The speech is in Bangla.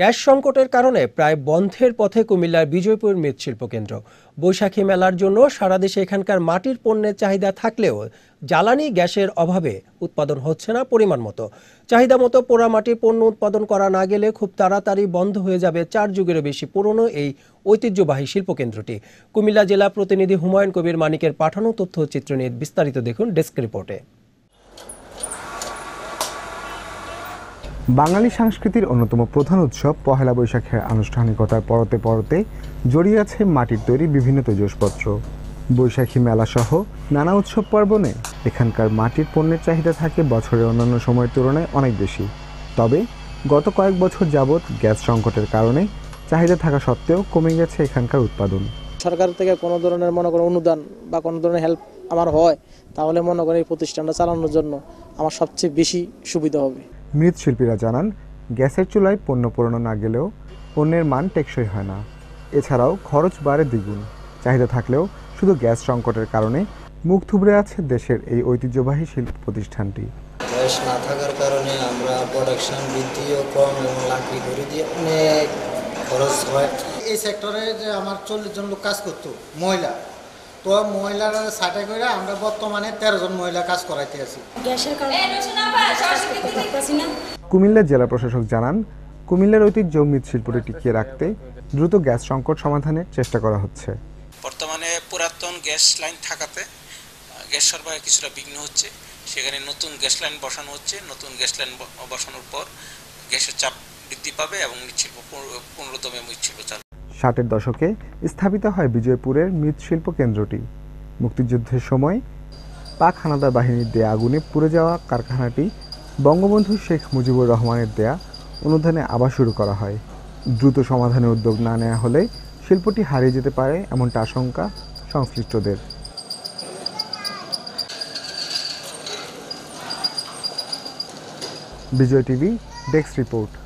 গ্যাস সংকটের কারণে প্রায় বন্ধের পথে কুমিল্লার বিজয়পুর মৃৎশিল্প কেন্দ্র বৈশাখী মেলার জন্য সারা দেশে এখানকার মাটির পণ্যের চাহিদা থাকলেও জ্বালানি গ্যাসের অভাবে উৎপাদন হচ্ছে না পরিমাণ মতো চাহিদা মতো পোড়ামাটির পণ্য উৎপাদন করা না গেলে খুব তাড়াতাড়ি বন্ধ হয়ে যাবে চার যুগেরও বেশি পুরনো এই ঐতিহ্যবাহী শিল্পকেন্দ্রটি কুমিল্লা জেলা প্রতিনিধি হুমায়ুন কবির মানিকের পাঠানো তথ্যচিত্র নিয়ে বিস্তারিত দেখুন ডেস্ক রিপোর্টে বাঙালি সংস্কৃতির অন্যতম প্রধান উৎসব পহেলা বৈশাখের আনুষ্ঠানিকতার পরতে পরতে জড়িয়ে আছে মাটির তৈরি বিভিন্ন তেজসপত্র বৈশাখী মেলাসহ নানা উৎসব পার্বণে এখানকার মাটির পণ্যের চাহিদা থাকে বছরের অন্যান্য সময়ের তুলনায় অনেক বেশি তবে গত কয়েক বছর যাবৎ গ্যাস সংকটের কারণে চাহিদা থাকা সত্ত্বেও কমে গেছে এখানকার উৎপাদন সরকার থেকে কোনো ধরনের মনে করো অনুদান বা কোনো ধরনের হেল্প আমার হয় তাহলে মনে করেন এই প্রতিষ্ঠানটা চালানোর জন্য আমার সবচেয়ে বেশি সুবিধা হবে মৃৎশিল্পীরা জানান গ্যাসের চুলায় পণ্য পোড়ানো না গেলেও পণ্যের মান টেকসই হয় না এছাড়াও খরচ বাড়ে দ্বিগুণ চাহিদা থাকলেও শুধু গ্যাস সংকটের কারণে মুখ থুবড়ে আছে দেশের এই ঐতিহ্যবাহী শিল্প প্রতিষ্ঠানটি গ্যাস না থাকার কারণে আমরা প্রোডাকশন বৃদ্ধিও কম এবং লাকড়ি দিয়ে অনেক খরচ হয় এই সেক্টরে যে আমার চল্লিশ জন লোক কাজ করতো মহিলা তো মহিলারা সাটে করে আমরা বর্তমানে তেরো জন মহিলা কাজ করাইতে আছি কুমিল্লা জেলা প্রশাসক জানান কুমিল্লার ঐতিহ্য মৃৎশিল্পটি টিকিয়ে রাখতে দ্রুত গ্যাস সংকট সমাধানের চেষ্টা করা হচ্ছে বর্তমানে পুরাতন গ্যাস লাইন থাকাতে গ্যাস সরবরাহে কিছুটা বিঘ্ন হচ্ছে সেখানে নতুন গ্যাস লাইন বসানো হচ্ছে নতুন গ্যাস লাইন বসানোর পর গ্যাসের চাপ বৃদ্ধি পাবে এবং মৃৎশিল্প পুনরুদমে মৃৎশিল্প চাল ষাটের দশকে স্থাপিত হয় বিজয়পুরের মৃৎশিল্প কেন্দ্রটি মুক্তিযুদ্ধের সময় পাক হানাদার বাহিনীর দেয়া আগুনে পুড়ে যাওয়া কারখানাটি বঙ্গবন্ধু শেখ মুজিবুর রহমানের দেয়া অনুদানে আবার শুরু করা হয় দ্রুত সমাধানে উদ্যোগ না নেওয়া হলে শিল্পটি হারিয়ে যেতে পারে এমনটা আশঙ্কা সংশ্লিষ্টদের বিজয় টিভি ডেস্ক রিপোর্ট